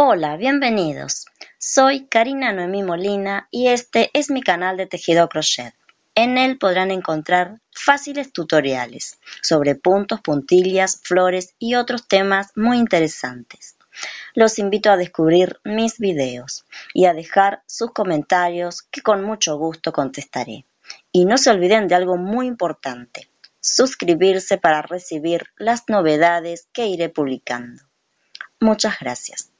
Hola, bienvenidos. Soy Karina Noemí Molina y este es mi canal de tejido crochet. En él podrán encontrar fáciles tutoriales sobre puntos, puntillas, flores y otros temas muy interesantes. Los invito a descubrir mis videos y a dejar sus comentarios que con mucho gusto contestaré. Y no se olviden de algo muy importante, suscribirse para recibir las novedades que iré publicando. Muchas gracias.